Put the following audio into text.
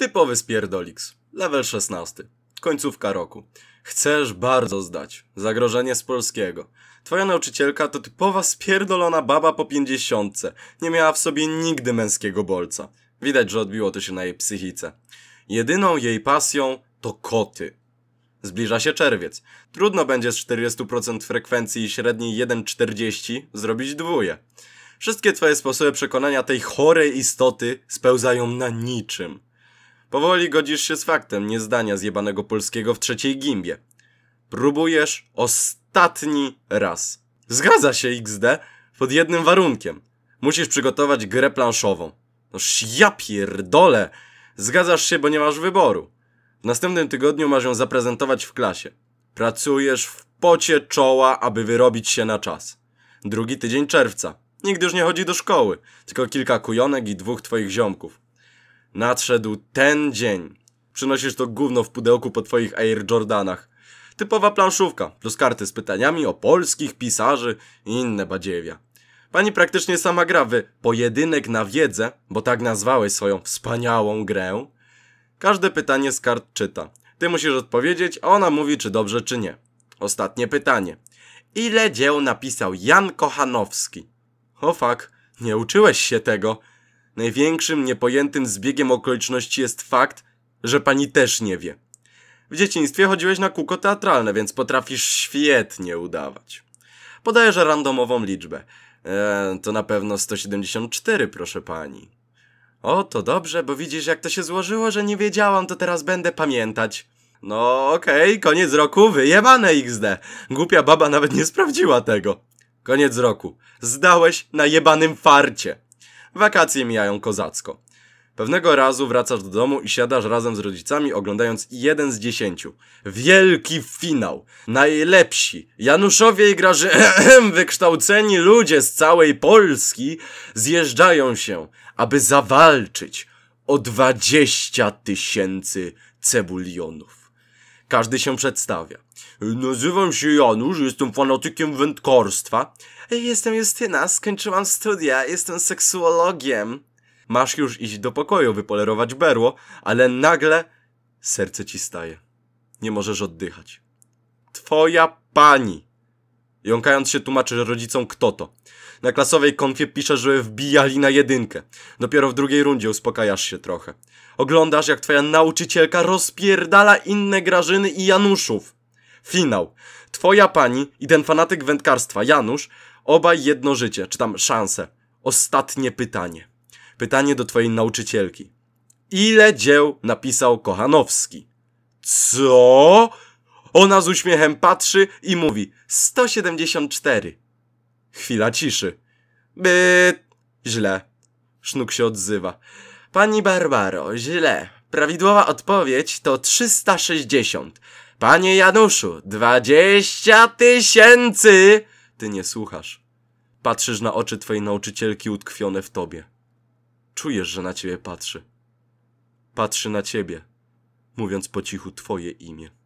Typowy spierdolix, Level 16. Końcówka roku. Chcesz bardzo zdać. Zagrożenie z polskiego. Twoja nauczycielka to typowa spierdolona baba po pięćdziesiątce. Nie miała w sobie nigdy męskiego bolca. Widać, że odbiło to się na jej psychice. Jedyną jej pasją to koty. Zbliża się czerwiec. Trudno będzie z 40% frekwencji średniej 1,40 zrobić dwóje. Wszystkie twoje sposoby przekonania tej chorej istoty spełzają na niczym. Powoli godzisz się z faktem niezdania zjebanego polskiego w trzeciej gimbie. Próbujesz ostatni raz. Zgadza się XD pod jednym warunkiem. Musisz przygotować grę planszową. Noż ja pierdolę! Zgadzasz się, bo nie masz wyboru. W następnym tygodniu masz ją zaprezentować w klasie. Pracujesz w pocie czoła, aby wyrobić się na czas. Drugi tydzień czerwca. Nigdy już nie chodzi do szkoły, tylko kilka kujonek i dwóch twoich ziomków. Nadszedł ten dzień. Przynosisz to gówno w pudełku po twoich Air Jordanach. Typowa planszówka, plus karty z pytaniami o polskich pisarzy i inne badziewia. Pani praktycznie sama gra w pojedynek na wiedzę, bo tak nazwałeś swoją wspaniałą grę. Każde pytanie z kart czyta. Ty musisz odpowiedzieć, a ona mówi czy dobrze czy nie. Ostatnie pytanie. Ile dzieł napisał Jan Kochanowski? O fak, nie uczyłeś się tego. Największym niepojętym zbiegiem okoliczności jest fakt, że pani też nie wie. W dzieciństwie chodziłeś na kółko teatralne, więc potrafisz świetnie udawać. Podaję, że randomową liczbę. Eee, to na pewno 174, proszę pani. O, to dobrze, bo widzisz jak to się złożyło, że nie wiedziałam, to teraz będę pamiętać. No okej, okay, koniec roku, wyjebane XD. Głupia baba nawet nie sprawdziła tego. Koniec roku. Zdałeś na jebanym farcie wakacje mijają kozacko. Pewnego razu wracasz do domu i siadasz razem z rodzicami, oglądając jeden z dziesięciu. Wielki finał! Najlepsi! Januszowie i graży wykształceni ludzie z całej Polski zjeżdżają się, aby zawalczyć o 20 tysięcy cebulionów. Każdy się przedstawia. Nazywam się Janusz, jestem fanatykiem wędkarstwa. Jestem Justyna, skończyłam studia, jestem seksuologiem. Masz już iść do pokoju, wypolerować berło, ale nagle serce ci staje. Nie możesz oddychać. Twoja pani! Jąkając się tłumaczy rodzicom kto to. Na klasowej konfie pisze, że wbijali na jedynkę. Dopiero w drugiej rundzie uspokajasz się trochę. Oglądasz jak twoja nauczycielka rozpierdala inne Grażyny i Januszów. Finał. Twoja pani i ten fanatyk wędkarstwa, Janusz, obaj jedno życie, czy tam szanse. Ostatnie pytanie. Pytanie do twojej nauczycielki. Ile dzieł napisał Kochanowski? Co? Ona z uśmiechem patrzy i mówi 174. Chwila ciszy. By... źle. Sznuk się odzywa. Pani Barbaro, źle. Prawidłowa odpowiedź to 360. Panie Januszu, dwadzieścia tysięcy! Ty nie słuchasz. Patrzysz na oczy twojej nauczycielki utkwione w tobie. Czujesz, że na ciebie patrzy. Patrzy na ciebie, mówiąc po cichu twoje imię.